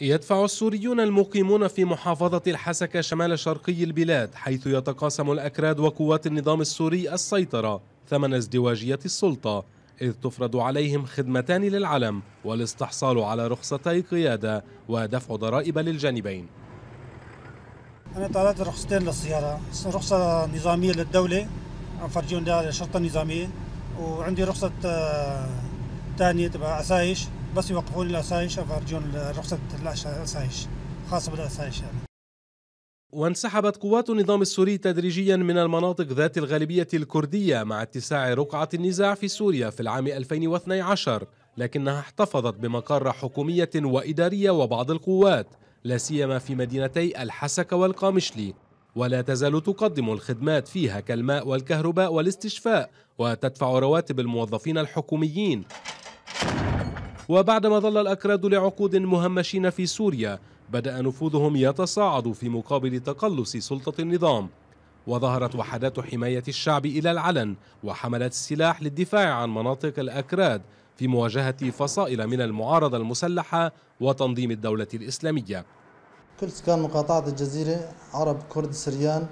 يدفع السوريون المقيمون في محافظة الحسكة شمال شرقي البلاد حيث يتقاسم الأكراد وقوات النظام السوري السيطرة ثمن ازدواجية السلطة إذ تفرض عليهم خدمتان للعلم والاستحصال على رخصتي قيادة ودفع ضرائب للجانبين أنا طلبت رخصتين للسيارة رخصة نظامية للدولة عم فرجون الشرطة النظامية وعندي رخصة ثانية آه، تبع عسايش بس يوقفون الاسايش فارجون رخصه الاسايش خاصه بالاسايش يعني وانسحبت قوات النظام السوري تدريجيا من المناطق ذات الغالبية الكردية مع اتساع رقعة النزاع في سوريا في العام 2012 لكنها احتفظت بمقر حكومية وإدارية وبعض القوات لا سيما في مدينتي الحسكة والقامشلي ولا تزال تقدم الخدمات فيها كالماء والكهرباء والاستشفاء وتدفع رواتب الموظفين الحكوميين وبعدما ظل الأكراد لعقود مهمشين في سوريا بدأ نفوذهم يتصاعد في مقابل تقلص سلطة النظام وظهرت وحدات حماية الشعب إلى العلن وحملت السلاح للدفاع عن مناطق الأكراد في مواجهة فصائل من المعارضة المسلحة وتنظيم الدولة الإسلامية كل سكان مقاطعة الجزيرة عرب كرد سريان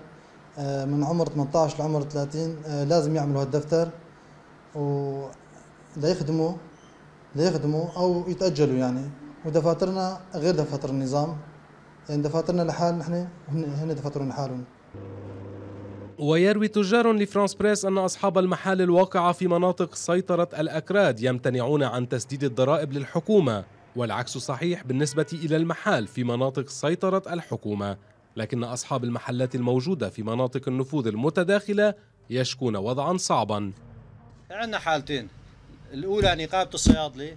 آه، من عمر 18 لعمر 30 آه، لازم يعملوا هالدفتر و ليخدموا ليخدموا او يتاجلوا يعني ودفاترنا غير دفاتر النظام يعني دفاترنا لحال نحن هن دفاترهم لحالهم ويروي تجار لفرانس بريس أن أصحاب المحال الواقعة في مناطق سيطرة الأكراد يمتنعون عن تسديد الضرائب للحكومة والعكس صحيح بالنسبة إلى المحال في مناطق سيطرة الحكومة لكن أصحاب المحلات الموجودة في مناطق النفوذ المتداخلة يشكون وضعا صعبا عندنا حالتين الأولى نقابة الصيادلة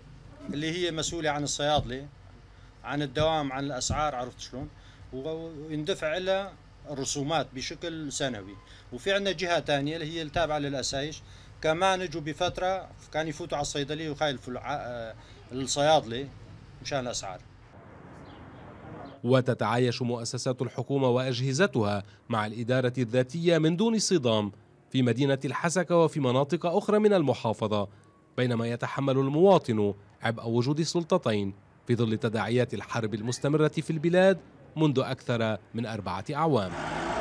اللي هي مسؤولة عن الصيادلة عن الدوام عن الأسعار عرفت شلون ويندفع لها الرسومات بشكل سنوي وفي عندنا جهة ثانية اللي هي التابعة للأسايش كمان اجوا بفترة كان يفوتوا على الصيدلية ويخالفوا آه، الصيادلة مشان الأسعار وتتعايش مؤسسات الحكومة وأجهزتها مع الإدارة الذاتية من دون صدام في مدينة الحسكة وفي مناطق أخرى من المحافظة بينما يتحمل المواطن عبء وجود سلطتين في ظل تداعيات الحرب المستمرة في البلاد منذ أكثر من أربعة أعوام